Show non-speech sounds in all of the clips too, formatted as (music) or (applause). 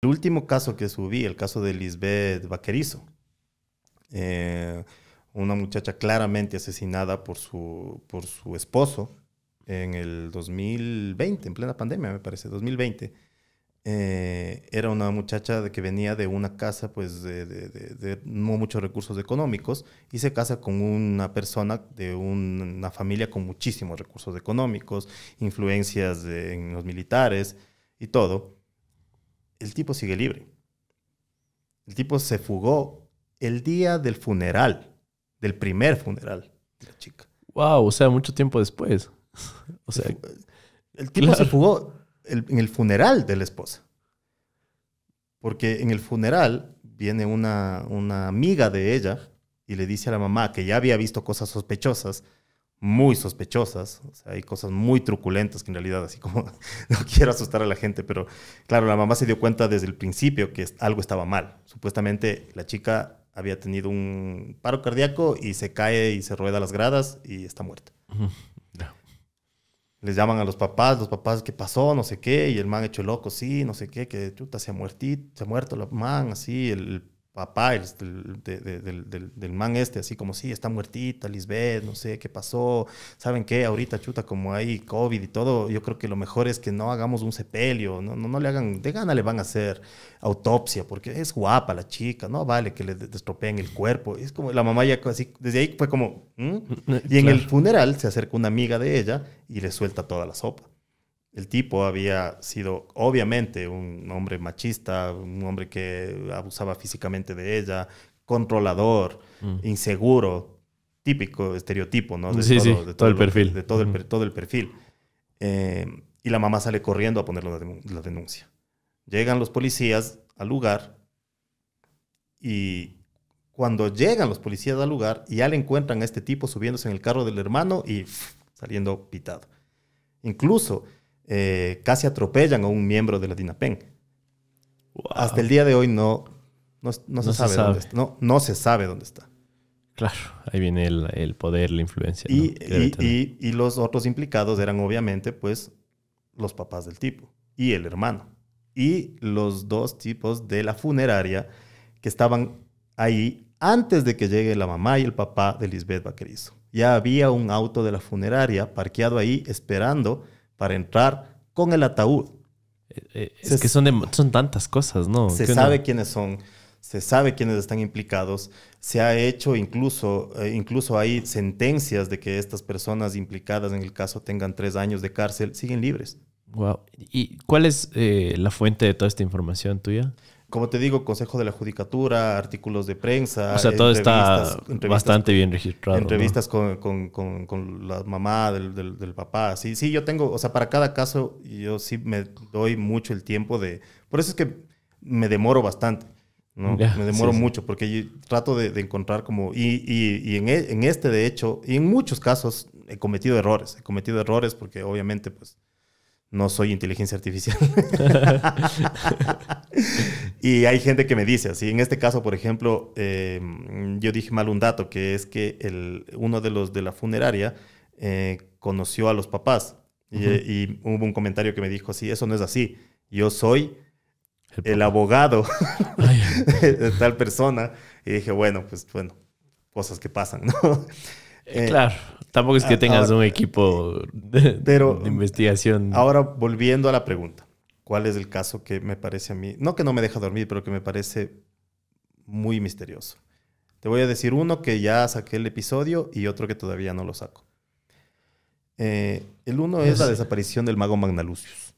El último caso que subí, el caso de Lisbeth Vaquerizo, eh, una muchacha claramente asesinada por su, por su esposo en el 2020, en plena pandemia me parece, 2020. Eh, era una muchacha que venía de una casa pues de, no muchos recursos económicos y se casa con una persona de una familia con muchísimos recursos económicos, influencias en los militares y todo el tipo sigue libre. El tipo se fugó el día del funeral, del primer funeral de la chica. Wow, o sea, mucho tiempo después. (laughs) o sea, el, tipo se fugó en el funeral de la esposa. Porque en el funeral viene una, una amiga de ella y le dice a la mamá que ya había visto cosas sospechosas muy sospechosas, o sea, hay cosas muy truculentas que en realidad así como (laughs) no quiero asustar a la gente, pero claro, la mamá se dio cuenta desde el principio que algo estaba mal. Supuestamente la chica había tenido un paro cardíaco y se cae y se rueda las gradas y está muerta. Les llaman a los papás, los papás, ¿qué pasó? No sé qué, y el man hecho loco, sí, no sé qué, que se ha, se ha muerto el man, así, el papá el, del, del, man este, así como, sí, está muertita, Lisbeth, no sé qué pasó, ¿saben qué? Ahorita chuta, como hay COVID y todo, yo creo que lo mejor es que no hagamos un sepelio, no, no, le hagan, de gana le van a hacer autopsia, porque es guapa la chica, no vale que le destropeen el cuerpo, es como la mamá ya así, desde ahí fue como, (laughs) y en el funeral se acerca una amiga de ella y le suelta toda la sopa el tipo había sido obviamente un hombre machista, un hombre que abusaba físicamente de ella, controlador, mm. inseguro, típico estereotipo, ¿no? De sí, todo, sí, de todo, el perfil. De todo el, todo el perfil. Eh, y la mamá sale corriendo a poner la, denuncia. Llegan los policías al lugar y cuando llegan los policías al lugar, ya le encuentran a este tipo subiéndose en el carro del hermano y saliendo pitado. Incluso eh, casi atropellan a un miembro de la DINAPEN. Hasta el día de hoy no, no, se, sabe dónde está. Claro, ahí viene el, poder, la influencia. Y, y, los otros implicados eran obviamente pues los papás del tipo y el hermano. Y los dos tipos de la funeraria que estaban ahí antes de que llegue la mamá y el papá de Lisbeth Vaquerizo. Ya había un auto de la funeraria parqueado ahí esperando para entrar con el ataúd. Eh, eh, es que son, son tantas cosas, ¿no? Se sabe quiénes son, se sabe quiénes están implicados, se ha hecho incluso, eh, incluso hay sentencias de que estas personas implicadas en el caso tengan tres años de cárcel, siguen libres. Wow. ¿Y cuál es eh, la fuente de toda esta información tuya? Como te digo, Consejo de la Judicatura, artículos de prensa. O sea, todo está bastante bien registrado. Entrevistas con, con, con, la mamá del, del, papá. Sí, sí, yo tengo, o sea, para cada caso yo sí me doy mucho el tiempo de... Por eso es que me demoro bastante. ¿no? me demoro mucho porque yo trato de, encontrar como... Y, y, y en, e, en, este, de hecho, y en muchos casos he cometido errores. He cometido errores porque obviamente pues no soy inteligencia artificial. (laughs) y hay gente que me dice así. En este caso, por ejemplo, em, yo dije mal un dato, que es que el, uno de los de la funeraria eh, conoció a los papás. y, hubo un comentario que me dijo así, eso no es así. Yo soy el, el abogado (laughs) (laughs) de tal persona. Y dije, bueno, pues bueno, cosas que pasan, ¿no? Eh, claro, tampoco es que tengas un equipo de, investigación. Ahora, volviendo a la pregunta, ¿cuál es el caso que me parece a mí, no que no me deja dormir, pero que me parece muy misterioso? Te voy a decir uno que ya saqué el episodio y otro que todavía no lo saco. Eh, el uno es la desaparición del mago Magnalucius.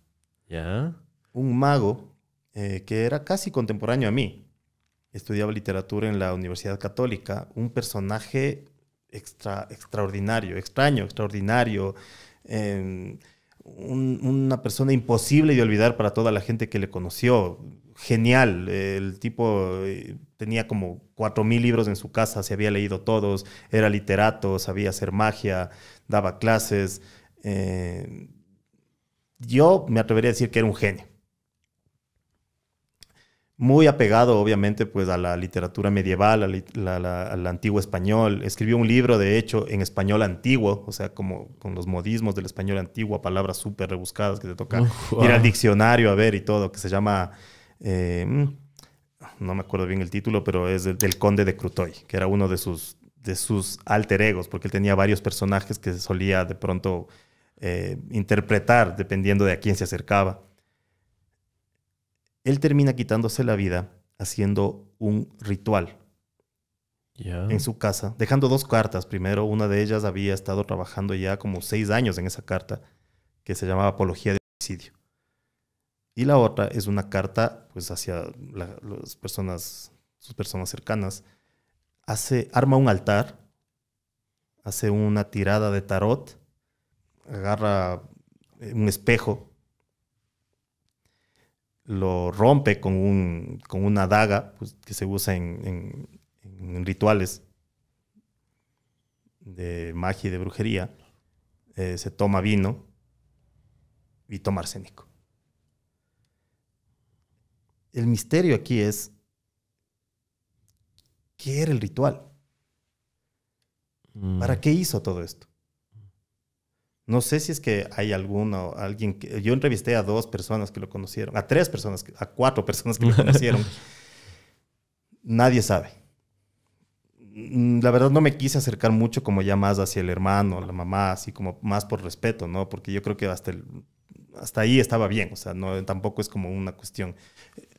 ¿Ya? Un mago eh, que era casi contemporáneo a mí. Estudiaba literatura en la Universidad Católica. Un personaje extra, extraordinario, extraño, extraordinario, em, una persona imposible de olvidar para toda la gente que le conoció, genial, el tipo eh, tenía como 4.000 libros en su casa, se había leído todos, era literato, sabía hacer magia, daba clases. Eh, yo me atrevería a decir que era un genio muy apegado obviamente pues a la literatura medieval, al antiguo español. Escribió un libro de hecho en español antiguo, o sea, como con los modismos del español antiguo, palabras súper rebuscadas que te toca oh, ir al diccionario a ver y todo, que se llama... Eh, mm, no me acuerdo bien el título, pero es del, conde de Crutoy, que era uno de sus, de alter egos, porque él tenía varios personajes que solía de pronto eh, interpretar dependiendo de a quién se acercaba él termina quitándose la vida haciendo un ritual en su casa, dejando dos cartas. Primero, una de ellas había estado trabajando ya como seis años en esa carta, que se llamaba Apología de Homicidio. Y la otra es una carta pues, hacia las personas, sus personas cercanas. Hace, arma un altar, hace una tirada de tarot, agarra eh, un espejo lo rompe con, con una daga pues, que se usa en, rituales de magia y de brujería. Eh, se toma vino y toma arsénico. El misterio aquí es, ¿qué era el ritual? ¿Para mm. qué hizo todo esto? No sé si es que hay alguno, alguien que, yo entrevisté a dos personas que lo conocieron, a tres personas, a cuatro personas que lo (laughs) conocieron. Nadie sabe. La verdad no me quise acercar mucho como ya más hacia el hermano, la mamá, así como más por respeto, ¿no? Porque yo creo que hasta, el, hasta ahí estaba bien, o sea, no, tampoco es como una cuestión.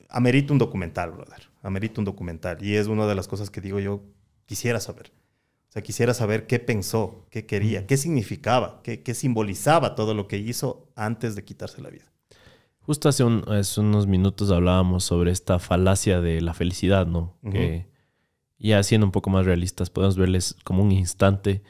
Amerito un documental, brother, amerito un documental. Y es una de las cosas que digo yo quisiera saber. O sea, quisiera saber qué pensó, qué quería, qué significaba, qué, simbolizaba todo lo que hizo antes de quitarse la vida. Justo hace, unos minutos hablábamos sobre esta falacia de la felicidad, ¿no? Que ya siendo un poco más realistas, podemos verles como un instante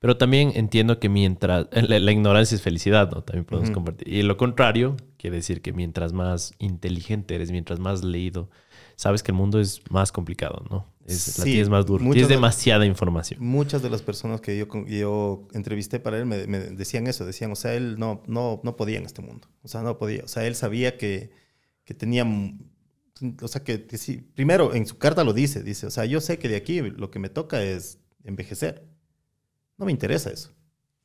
pero también entiendo que mientras. (laughs) La, ignorancia es felicidad, ¿no? También podemos compartir. Y lo contrario quiere decir que mientras más inteligente eres, mientras más leído, sabes que el mundo es más complicado, ¿no? Es, sí, la más duro. es demasiada información. Muchas de las personas que yo, yo entrevisté para él me, decían eso. Decían, o sea, él no, no, no podía en este mundo. O sea, no podía. O sea, él sabía que, que tenía o sea, que, que sí. primero en su carta lo dice, dice, o sea, yo sé que de aquí lo que me toca es envejecer. No me interesa eso.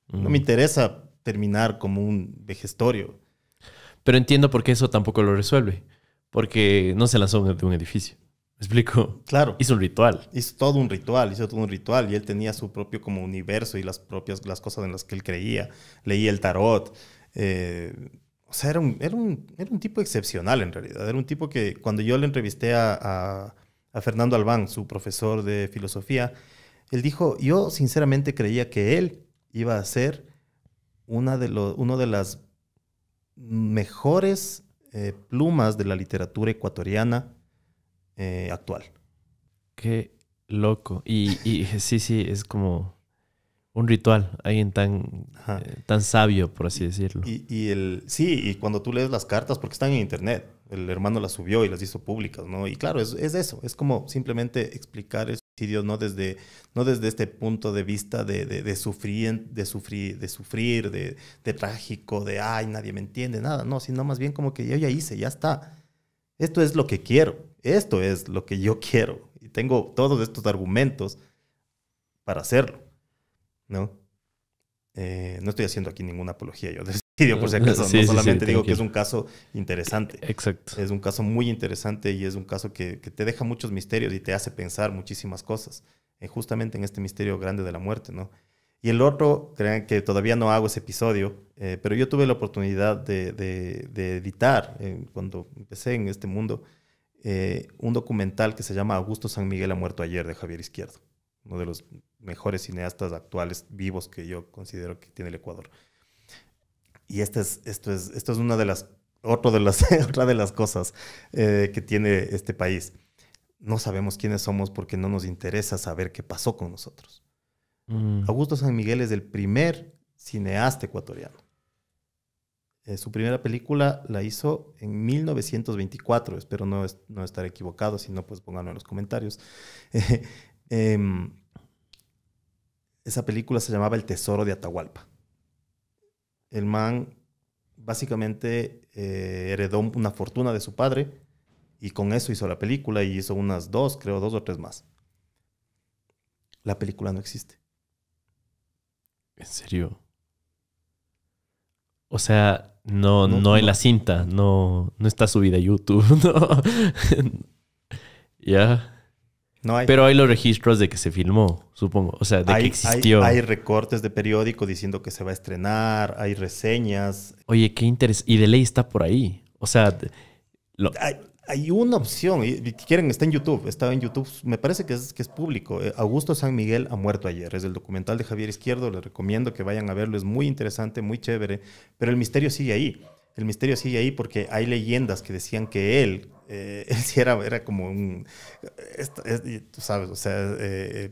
No me mm. interesa terminar como un vejestorio. Pero entiendo por qué eso tampoco lo resuelve. Porque no se lanzó de un edificio. ¿Me explico? Claro. Hizo un ritual. Hizo todo un ritual, hizo todo un ritual. Y él tenía su propio como universo y las propias las cosas en las que él creía. Leía el tarot. Eh, o sea, era un, era un, era, un, tipo excepcional en realidad. Era un tipo que cuando yo le entrevisté a, a Fernando Albán, su profesor de filosofía, él dijo, yo sinceramente creía que él iba a ser una de, de las mejores eh, plumas de la literatura ecuatoriana eh, actual. Qué loco. Y, sí, sí, es como un ritual, alguien tan, eh, tan sabio, por así decirlo. Y, el, sí, y cuando tú lees las cartas, porque están en internet, el hermano las subió y las hizo públicas, ¿no? Y claro, es, eso, es como simplemente explicar eso no desde, no desde este punto de vista de, sufrir, de sufrir, de, trágico, de ay, nadie me entiende, nada, no, sino más bien como que yo ya hice, ya está. Esto es lo que quiero, esto es lo que yo quiero. Y tengo todos estos argumentos para hacerlo, ¿no? Eh, no estoy haciendo aquí ninguna apología yo Sí, por si acaso, (laughs) no solamente digo que es un caso interesante. Exacto. Es un caso muy interesante y es un caso que, te deja muchos misterios y te hace pensar muchísimas cosas, eh, justamente en este misterio grande de la muerte, ¿no? Y el otro, crean que todavía no hago ese episodio, eh, pero yo tuve la oportunidad de, editar eh, cuando empecé en este mundo un documental que se llama Augusto San Miguel ha muerto ayer de Javier Izquierdo, uno de los mejores cineastas actuales vivos que yo considero que tiene el Ecuador. Y esta es, esto es, esto es una de las, otro de las, (laughs) otra de las cosas eh, que tiene este país. No sabemos quiénes somos porque no nos interesa saber qué pasó con nosotros. Mm. Augusto San Miguel es el primer cineasta ecuatoriano. Eh, su primera película la hizo en 1924, espero no, estar equivocado, si no, pues pónganlo en los comentarios. (laughs) Eh, em, esa película se llamaba El Tesoro de Atahualpa el man básicamente eh, heredó una fortuna de su padre y con eso hizo la película y hizo unas dos, creo, dos o tres más. La película no existe. ¿En serio? O sea, no, no, en la cinta, no, no está subida a YouTube, (laughs) no. ya. Pero hay los registros de que se filmó, supongo. O sea, de que existió. Hay, recortes de periódico diciendo que se va a estrenar, hay reseñas. Oye, qué interés. Y de ley está por ahí. O sea, hay, una opción. Quieren, está en YouTube. Está en YouTube. Me parece que es, que es público. Eh, Augusto San Miguel ha muerto ayer. Es el documental de Javier Izquierdo. Les recomiendo que vayan a verlo. Es muy interesante, muy chévere. Pero el misterio sigue ahí. El misterio sigue ahí porque hay leyendas que decían que él, eh, (laughs) él sí era, era como un, tú sabes, o sea, eh,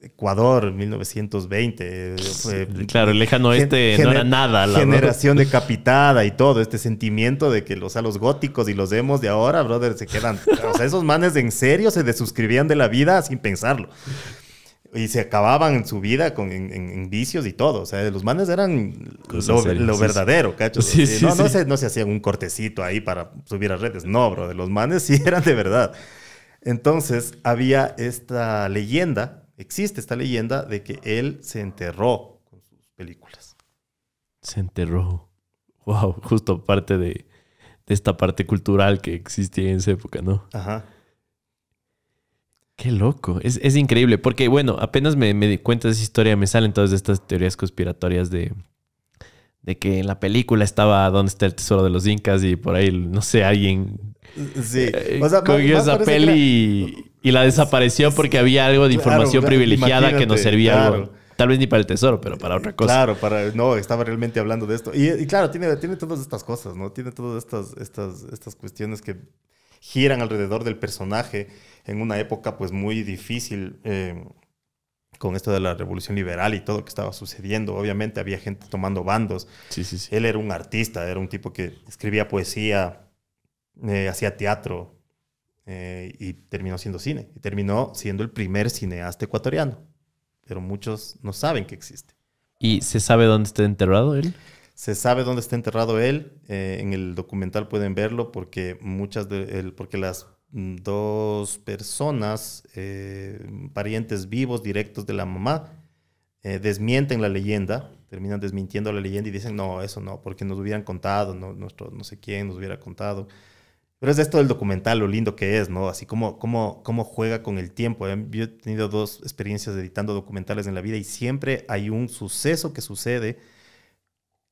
Ecuador, 1920. claro, el lejano este no era nada. La generación decapitada y todo. Este sentimiento de que los, a los góticos y los demos de ahora, brother, se quedan. o sea, esos manes en serio se desuscribían de la vida sin pensarlo. Y se acababan en su vida con, en, vicios y todo. O sea, los manes eran lo, verdadero, cacho. no, se, no se hacían un cortecito ahí para subir a redes. No, bro. los manes sí eran de verdad. Entonces, había esta leyenda, existe esta leyenda de que él se enterró con sus películas. Se enterró. Wow, justo parte de, esta parte cultural que existía en esa época, ¿no? Ajá. Qué loco, es, increíble, porque bueno, apenas me, di cuenta de esa historia, me salen todas estas teorías conspiratorias de, de que en la película estaba dónde está el tesoro de los incas y por ahí, no sé, alguien Sí. Eh, cogió esa peli y la desapareció porque había algo de información privilegiada que nos servía Tal vez ni para el tesoro, pero para otra cosa. Claro, para, no, estaba realmente hablando de esto. Y, claro, tiene, tiene todas estas cosas, ¿no? Tiene todas estas, estas, estas cuestiones que giran alrededor del personaje en una época pues muy difícil eh, con esto de la revolución liberal y todo lo que estaba sucediendo. Obviamente había gente tomando bandos. Él era un artista, era un tipo que escribía poesía, eh, hacía teatro eh, y terminó siendo cine. Y terminó siendo el primer cineasta ecuatoriano. Pero muchos no saben que existe. ¿Y se sabe dónde está enterrado él? Se sabe dónde está enterrado él. Eh, en el documental pueden verlo porque muchas de porque las mm, dos personas, parientes vivos directos de la mamá, desmienten la leyenda terminan desmintiendo la leyenda y dicen, no, eso no, porque nos hubieran contado, no, nuestro, no sé quién nos hubiera contado. Pero es esto del documental, lo lindo que es, ¿no? Así como, juega con el tiempo. ¿eh? Yo he tenido dos experiencias editando documentales en la vida y siempre hay un suceso que sucede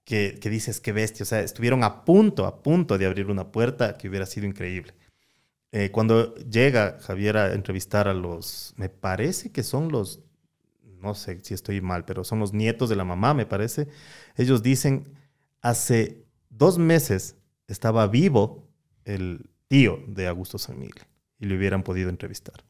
que, que dices, qué bestia. O sea, estuvieron a punto, a punto de abrir una puerta que hubiera sido increíble. Eh, cuando llega Javier a entrevistar a los, me parece que son los, no sé si estoy mal, pero son los nietos de la mamá, me parece. Ellos dicen, hace dos meses estaba vivo el tío de Augusto San Miguel y le hubieran podido entrevistar.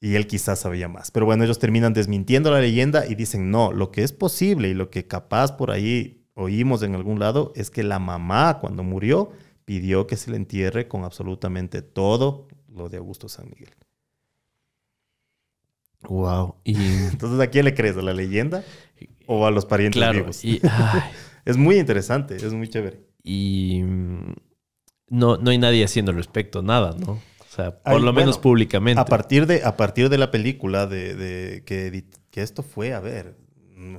Y él quizás sabía más. Pero bueno, ellos terminan desmintiendo la leyenda y dicen, no, lo que es posible y lo que capaz por ahí oímos en algún lado es que la mamá cuando murió pidió que se le entierre con absolutamente todo lo de Augusto San Miguel. Wow. (laughs) Entonces, ¿a quién le crees? ¿A la leyenda? ¿O a los parientes vivos? (laughs) es muy interesante, es muy chévere y mm, no, no hay nadie haciendo al respecto, nada, ¿no? O sea, por lo menos públicamente. A partir de, a partir de la película de, que, que, esto fue, a ver, mm,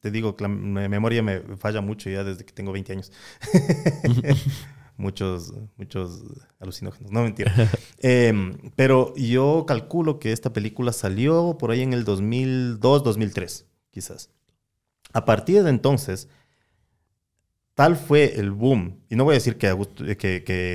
te digo, que la memoria me falla mucho ya desde que tengo 20 años. (laughs) muchos, muchos alucinógenos, no mentira. (laughs) Em, pero yo calculo que esta película salió por ahí en el 2002, 2003, quizás. A partir de entonces, Tal fue el boom, y no voy a decir que,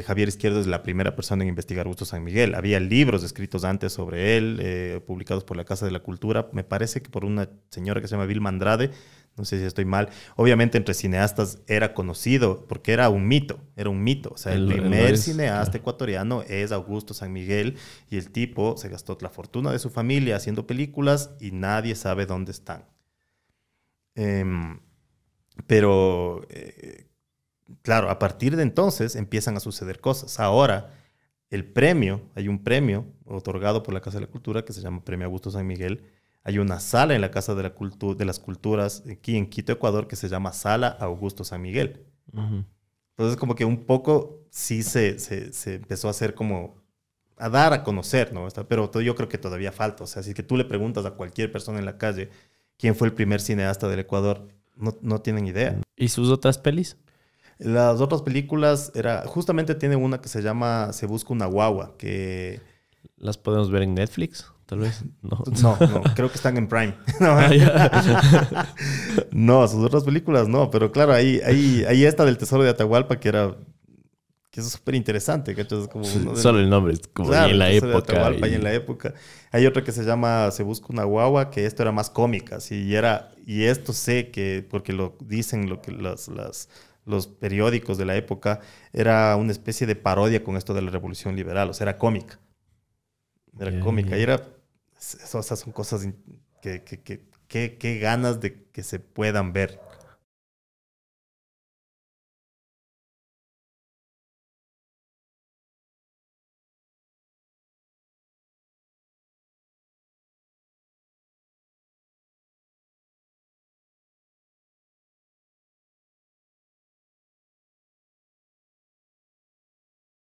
Javier Izquierdo es la primera persona en investigar Augusto San Miguel, había libros escritos antes sobre él, eh, publicados por la Casa de la Cultura, me parece que por una señora que se llama Vilma Andrade, no sé si estoy mal, obviamente entre cineastas era conocido porque era un mito, era un mito, o sea, el, primer cineasta ecuatoriano es Augusto San Miguel y el tipo se gastó la fortuna de su familia haciendo películas y nadie sabe dónde están. Eh, pero, eh, claro, a partir de entonces empiezan a suceder cosas. Ahora, el premio, hay un premio otorgado por la Casa de la Cultura que se llama Premio Augusto San Miguel. Hay una sala en la Casa de, la de las Culturas aquí en Quito, Ecuador, que se llama Sala Augusto San Miguel. Entonces, como que un poco sí se, se, empezó a hacer como a dar a conocer, ¿no? Pero yo creo que todavía falta. O sea, si que tú le preguntas a cualquier persona en la calle quién fue el primer cineasta del Ecuador, no, no tienen idea. ¿Y sus otras pelis? Las otras películas era justamente tiene una que se llama Se busca una guagua que las podemos ver en Netflix, tal vez. No, (laughs) no, creo que están en Prime. (laughs) No, ah, (laughs) no, sus otras películas no, pero claro, ahí, ahí, ahí esta del Tesoro de Atahualpa que era eso es súper interesante, ¿cachai? Como Solo el nombre, como en la época. Hay otra que se llama Se busca una guagua, que esto era más cómica, y era y esto sé que, porque lo dicen las, los periódicos de la época, era una especie de parodia con esto de la revolución liberal, o sea, era cómica. Era cómica y era. Esas son cosas que, que, que, que, ganas de que se puedan ver.